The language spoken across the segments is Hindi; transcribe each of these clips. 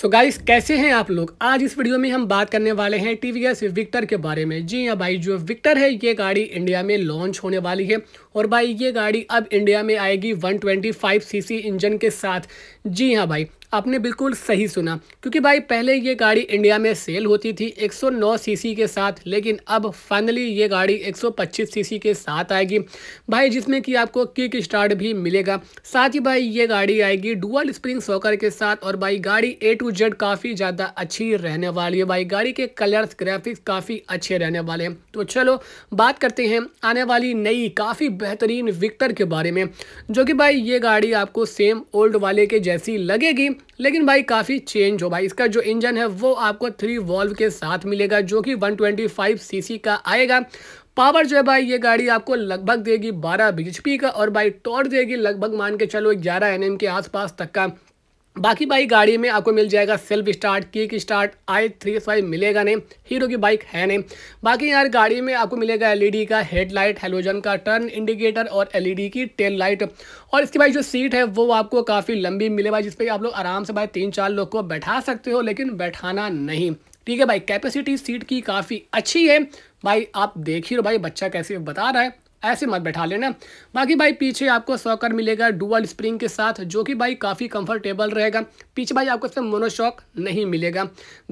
सो so गाइस कैसे हैं आप लोग आज इस वीडियो में हम बात करने वाले हैं टी वी एस विक्टर के बारे में जी हाँ भाई जो विक्टर है ये गाड़ी इंडिया में लॉन्च होने वाली है और भाई ये गाड़ी अब इंडिया में आएगी 125 सीसी इंजन के साथ जी हाँ भाई आपने बिल्कुल सही सुना क्योंकि भाई पहले ये गाड़ी इंडिया में सेल होती थी 109 सीसी के साथ लेकिन अब फाइनली ये गाड़ी 125 सीसी के साथ आएगी भाई जिसमें कि आपको किक स्टार्ट भी मिलेगा साथ ही भाई ये गाड़ी आएगी डुअल स्प्रिंग सॉकर के साथ और भाई गाड़ी ए टू जेड काफ़ी ज़्यादा अच्छी रहने वाली है भाई गाड़ी के कलर्स ग्राफिक्स काफ़ी अच्छे रहने वाले हैं तो चलो बात करते हैं आने वाली नई काफ़ी बेहतरीन विक्टर के बारे में जो कि भाई ये गाड़ी आपको सेम ओल्ड वाले के जैसी लगेगी लेकिन भाई काफ़ी चेंज हो भाई इसका जो इंजन है वो आपको थ्री वॉल्व के साथ मिलेगा जो कि 125 सीसी का आएगा पावर जो है भाई ये गाड़ी आपको लगभग देगी 12 बी का और भाई टॉर्च देगी लगभग मान के चलो 11 एन के आसपास तक का बाकी बाइक गाड़ी में आपको मिल जाएगा self start kick start I three five मिलेगा नहीं हीरो की बाइक है नहीं बाकी यार गाड़ी में आपको मिलेगा एलईडी e का हेडलाइट हेलोजन का टर्न इंडिकेटर और एलईडी e की टेल लाइट और इसके भाई जो सीट है वो आपको काफ़ी लंबी मिले भाई जिसपे आप लोग आराम से भाई तीन चार लोग को बैठा सकते हो लेकिन बैठाना नहीं ठीक है भाई कैपेसिटी सीट की काफ़ी अच्छी है भाई आप देख ही रहो भाई बच्चा कैसे बता रहा है ऐसे मत बैठा लेना बाकी भाई पीछे आपको सॉकर मिलेगा डुअल स्प्रिंग के साथ जो कि भाई काफ़ी कंफर्टेबल रहेगा पीछे भाई आपको इसमें मोनोशॉक नहीं मिलेगा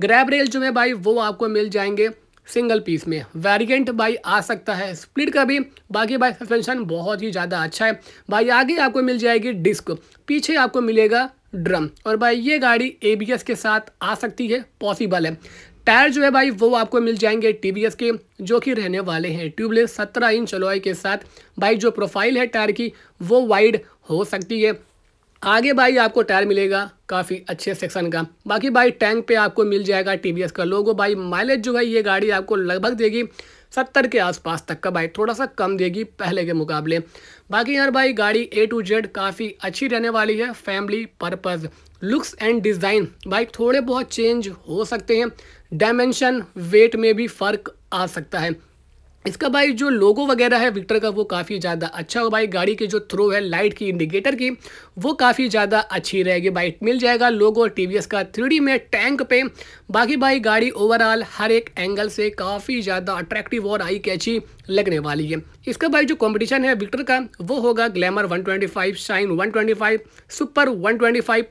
ग्रैब रेल जो है भाई वो आपको मिल जाएंगे सिंगल पीस में वेरिएंट भाई आ सकता है स्प्लिट का भी बाकी भाई सस्पेंशन बहुत ही ज़्यादा अच्छा है भाई आगे आपको मिल जाएगी डिस्क पीछे आपको मिलेगा ड्रम और भाई ये गाड़ी एबीएस के साथ आ सकती है पॉसिबल है टायर जो है भाई वो आपको मिल जाएंगे टी के जो कि रहने वाले हैं ट्यूबलेस सत्रह इंच अलॉय के साथ भाई जो प्रोफाइल है टायर की वो वाइड हो सकती है आगे भाई आपको टायर मिलेगा काफ़ी अच्छे सेक्शन का बाकी भाई टैंक पे आपको मिल जाएगा टीवीएस का लोगो भाई माइलेज जो है ये गाड़ी आपको लगभग देगी सत्तर के आसपास तक का बाइक थोड़ा सा कम देगी पहले के मुकाबले बाकी यार भाई गाड़ी ए टू जेड काफ़ी अच्छी रहने वाली है family purpose looks and design bike थोड़े बहुत चेंज हो सकते हैं डायमेंशन वेट में भी फ़र्क आ सकता है इसका भाई जो लोगो वगैरह है विक्टर का वो काफ़ी ज़्यादा अच्छा होगा भाई गाड़ी के जो थ्रो है लाइट की इंडिकेटर की वो काफ़ी ज़्यादा अच्छी रहेगी भाई मिल जाएगा लोगो टी का थ्री में टैंक पे बाकी भाई गाड़ी ओवरऑल हर एक एंगल से काफ़ी ज़्यादा अट्रैक्टिव और आई कैची लगने वाली है इसका भाई जो कॉम्पिटिशन है विक्टर का वो होगा Glamour one Shine one super one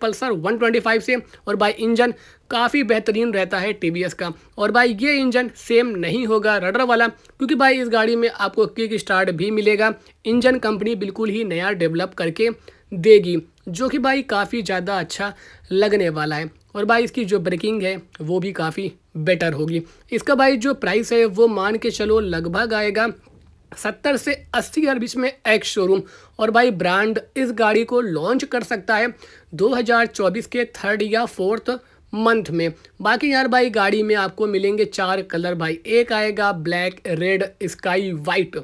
Pulsar one से और भाई इंजन काफ़ी बेहतरीन रहता है टी का और भाई ये इंजन सेम नहीं होगा रडर वाला क्योंकि भाई इस गाड़ी में आपको किक स्टार्ट भी मिलेगा इंजन कंपनी बिल्कुल ही नया डेवलप करके देगी जो कि भाई काफ़ी ज़्यादा अच्छा लगने वाला है और भाई इसकी जो ब्रेकिंग है वो भी काफ़ी बेटर होगी इसका भाई जो प्राइस है वो मान के चलो लगभग आएगा सत्तर से अस्सी हज़ार बीच में एक्स शोरूम और भाई ब्रांड इस गाड़ी को लॉन्च कर सकता है 2024 के थर्ड या फोर्थ मंथ में बाकी यार भाई गाड़ी में आपको मिलेंगे चार कलर भाई एक आएगा ब्लैक रेड स्काई वाइट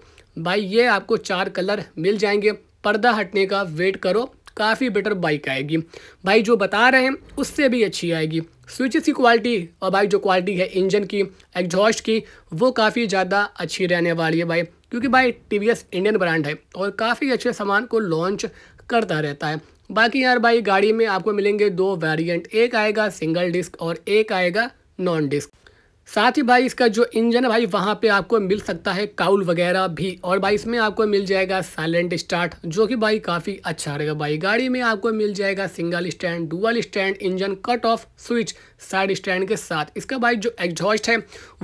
भाई ये आपको चार कलर मिल जाएंगे पर्दा हटने का वेट करो काफ़ी बेटर बाइक आएगी भाई जो बता रहे हैं उससे भी अच्छी आएगी स्विचेस की क्वालिटी और भाई जो क्वालिटी है इंजन की एग्जॉस्ट की वो काफ़ी ज़्यादा अच्छी रहने वाली है भाई क्योंकि भाई टी इंडियन ब्रांड है और काफ़ी अच्छे सामान को लॉन्च करता रहता है बाकी यार भाई गाड़ी में आपको मिलेंगे दो वेरिएंट एक आएगा सिंगल डिस्क और एक आएगा नॉन डिस्क साथ ही भाई इसका जो इंजन है भाई वहाँ पे आपको मिल सकता है काउल वगैरह भी और भाई इसमें आपको मिल जाएगा साइलेंट स्टार्ट जो कि भाई काफ़ी अच्छा रहेगा भाई गाड़ी में आपको मिल जाएगा single stand dual stand engine cut off switch side stand के साथ इसका भाई जो एग्जॉस्ट है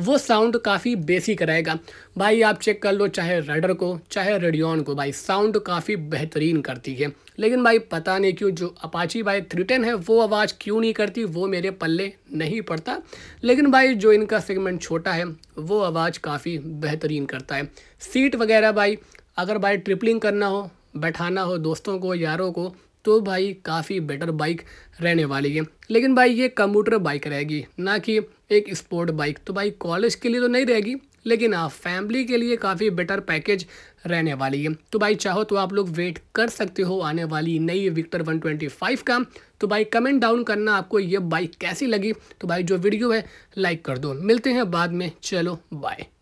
वो साउंड काफ़ी बेसिक रहेगा भाई आप चेक कर लो चाहे रडर को चाहे रेडियन को भाई साउंड काफ़ी बेहतरीन करती है लेकिन भाई पता नहीं क्यों जो अपाची भाई थ्री है वो आवाज़ क्यों नहीं करती वो मेरे पल्ले नहीं पड़ता लेकिन भाई जो इनका सेगमेंट छोटा है वो आवाज़ काफ़ी बेहतरीन करता है सीट वगैरह भाई अगर भाई ट्रिपलिंग करना हो बैठाना हो दोस्तों को यारों को तो भाई काफ़ी बेटर बाइक रहने वाली है लेकिन भाई ये कंप्यूटर बाइक रहेगी ना कि एक स्पोर्ट बाइक तो भाई कॉलेज के लिए तो नहीं रहेगी लेकिन आप हाँ, फैमिली के लिए काफ़ी बेटर पैकेज रहने वाली है तो भाई चाहो तो आप लोग वेट कर सकते हो आने वाली नई विक्टर 125 का तो भाई कमेंट डाउन करना आपको ये बाइक कैसी लगी तो भाई जो वीडियो है लाइक कर दो मिलते हैं बाद में चलो बाय